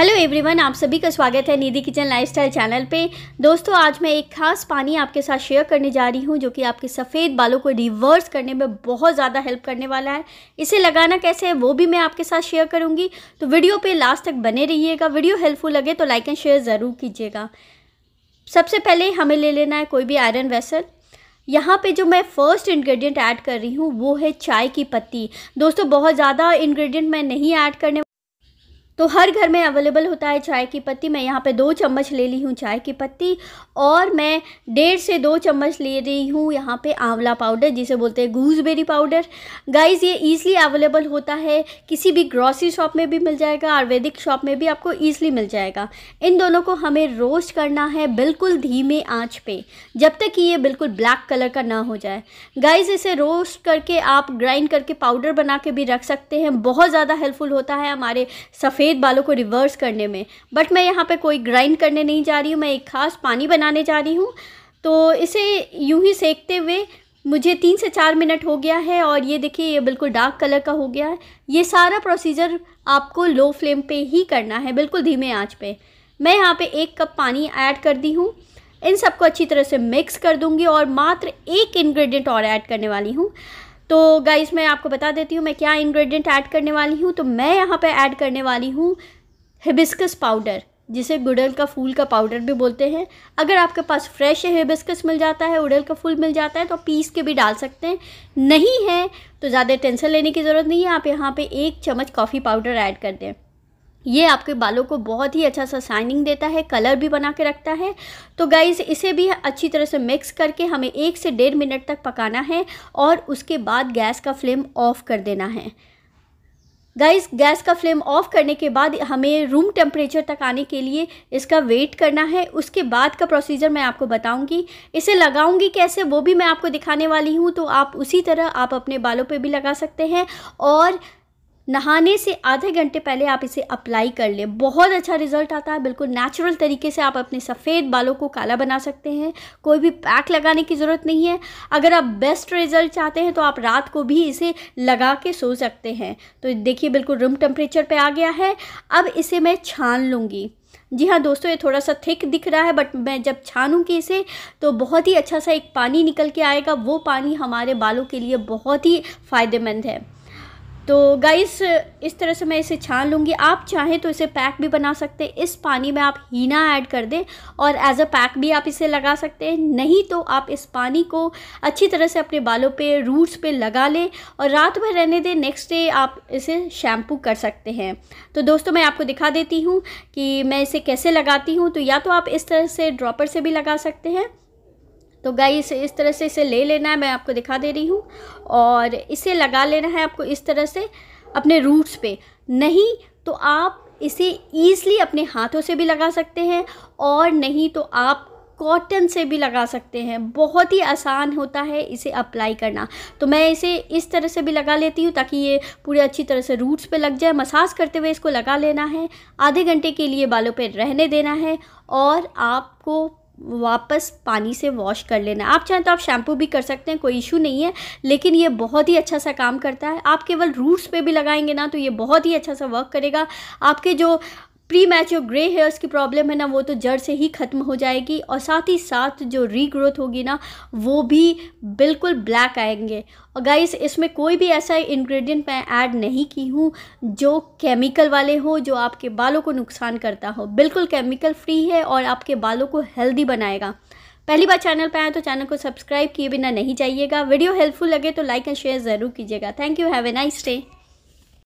hello everyone आप सभी का स्वागत है निधि किचन लाइफस्टाइल चैनल पे दोस्तों आज मैं एक खास पानी आपके साथ शेयर करने जा रही हूँ जो कि आपके सफ़ेद बालों को रिवर्स करने में बहुत ज़्यादा हेल्प करने वाला है इसे लगाना कैसे है वो भी मैं आपके साथ शेयर करूँगी तो वीडियो पे लास्ट तक बने रहिएगा वीडियो हेल्पफुल लगे तो लाइक एंड शेयर ज़रूर कीजिएगा सबसे पहले हमें ले लेना है कोई भी आयरन वेसल यहाँ पे जो मैं फ़र्स्ट इंग्रेडिएंट ऐड कर रही हूँ वो है चाय की पत्ती दोस्तों बहुत ज़्यादा इंग्रेडिएंट मैं नहीं ऐड करने तो हर घर में अवेलेबल होता है चाय की पत्ती मैं यहाँ पे दो चम्मच ले ली हूँ चाय की पत्ती और मैं डेढ़ से दो चम्मच ले रही हूँ यहाँ पे आंवला पाउडर जिसे बोलते हैं गूजबेरी पाउडर गाइस ये ईज़िली अवेलेबल होता है किसी भी ग्रॉसरी शॉप में भी मिल जाएगा आयुर्वेदिक शॉप में भी आपको ईज़िली मिल जाएगा इन दोनों को हमें रोस्ट करना है बिल्कुल धीमे आँच पर जब तक कि ये बिल्कुल ब्लैक कलर का ना हो जाए गाइज इसे रोस्ट करके आप ग्राइंड करके पाउडर बना के भी रख सकते हैं बहुत ज़्यादा हेल्पफुल होता है हमारे सफ़ेद सफ़ेद बालों को रिवर्स करने में बट मैं यहाँ पे कोई ग्राइंड करने नहीं जा रही हूँ मैं एक खास पानी बनाने जा रही हूँ तो इसे यूं ही सेकते हुए मुझे तीन से चार मिनट हो गया है और ये देखिए ये बिल्कुल डार्क कलर का हो गया है ये सारा प्रोसीजर आपको लो फ्लेम पे ही करना है बिल्कुल धीमे आँच पर मैं यहाँ पे एक कप पानी ऐड कर दी हूँ इन सबको अच्छी तरह से मिक्स कर दूँगी और मात्र एक इन्ग्रीडियंट और ऐड करने वाली हूँ तो गाइस मैं आपको बता देती हूँ मैं क्या इंग्रेडिएंट ऐड करने वाली हूँ तो मैं यहाँ पे ऐड करने वाली हूँ हिबिस्कस पाउडर जिसे गुड़ल का फूल का पाउडर भी बोलते हैं अगर आपके पास फ्रेश हिबिस्कस मिल जाता है उड़ल का फूल मिल जाता है तो पीस के भी डाल सकते हैं नहीं है तो ज़्यादा टेंशन लेने की ज़रूरत नहीं है आप यहाँ पर एक चम्मच कॉफ़ी पाउडर ऐड कर दें ये आपके बालों को बहुत ही अच्छा सा शाइनिंग देता है कलर भी बना के रखता है तो गाइज़ इसे भी अच्छी तरह से मिक्स करके हमें एक से डेढ़ मिनट तक पकाना है और उसके बाद गैस का फ्लेम ऑफ़ कर देना है गाइस गैस का फ्लेम ऑफ करने के बाद हमें रूम टेम्परेचर तक आने के लिए इसका वेट करना है उसके बाद का प्रोसीजर मैं आपको बताऊंगी इसे लगाऊंगी कैसे वो भी मैं आपको दिखाने वाली हूँ तो आप उसी तरह आप अपने बालों पे भी लगा सकते हैं और नहाने से आधे घंटे पहले आप इसे अप्लाई कर लें बहुत अच्छा रिजल्ट आता है बिल्कुल नेचुरल तरीके से आप अपने सफ़ेद बालों को काला बना सकते हैं कोई भी पैक लगाने की ज़रूरत नहीं है अगर आप बेस्ट रिजल्ट चाहते हैं तो आप रात को भी इसे लगा के सो सकते हैं तो देखिए बिल्कुल रूम टेम्परेचर पर आ गया है अब इसे मैं छान लूँगी जी हाँ दोस्तों ये थोड़ा सा थिक दिख रहा है बट मैं जब छानूँगी इसे तो बहुत ही अच्छा सा एक पानी निकल के आएगा वो पानी हमारे बालों के लिए बहुत ही फ़ायदेमंद है तो गाइस इस तरह से मैं इसे छान लूँगी आप चाहें तो इसे पैक भी बना सकते हैं इस पानी में आप हीना ऐड कर दें और एज अ पैक भी आप इसे लगा सकते हैं नहीं तो आप इस पानी को अच्छी तरह से अपने बालों पे रूट्स पे लगा लें और रात भर रहने दें नेक्स्ट डे आप इसे शैम्पू कर सकते हैं तो दोस्तों मैं आपको दिखा देती हूँ कि मैं इसे कैसे लगाती हूँ तो या तो आप इस तरह से ड्रॉपर से भी लगा सकते हैं तो इसे इस तरह से इसे ले लेना है मैं आपको दिखा दे रही हूँ और इसे लगा लेना है आपको इस तरह से अपने रूट्स पे नहीं तो आप इसे ईजली अपने हाथों से भी लगा सकते हैं और नहीं तो आप कॉटन से भी लगा सकते हैं बहुत ही आसान होता है इसे अप्लाई करना तो मैं इसे इस तरह से भी लगा लेती हूँ ताकि ये पूरे अच्छी तरह से रूट्स पे लग जाए मसाज करते हुए इसको लगा लेना है आधे घंटे के लिए बालों पे रहने देना है और आपको वापस पानी से वॉश कर लेना आप चाहें तो आप शैम्पू भी कर सकते हैं कोई इशू नहीं है लेकिन ये बहुत ही अच्छा सा काम करता है आप केवल रूट्स पे भी लगाएंगे ना तो ये बहुत ही अच्छा सा वर्क करेगा आपके जो प्री मैच जो ग्रे हेयर्स की प्रॉब्लम है ना वो तो जड़ से ही ख़त्म हो जाएगी और साथ ही साथ जो रीग्रोथ होगी ना वो भी बिल्कुल ब्लैक आएंगे और गाइस इसमें कोई भी ऐसा इंग्रेडिएंट मैं ऐड नहीं की हूँ जो केमिकल वाले हो जो आपके बालों को नुकसान करता हो बिल्कुल केमिकल फ्री है और आपके बालों को हेल्दी बनाएगा पहली बार चैनल पर आए तो चैनल को सब्सक्राइब किए बिना नहीं जाइएगा वीडियो हेल्पफुल लगे तो लाइक एंड शेयर ज़रूर कीजिएगा thank you have a nice day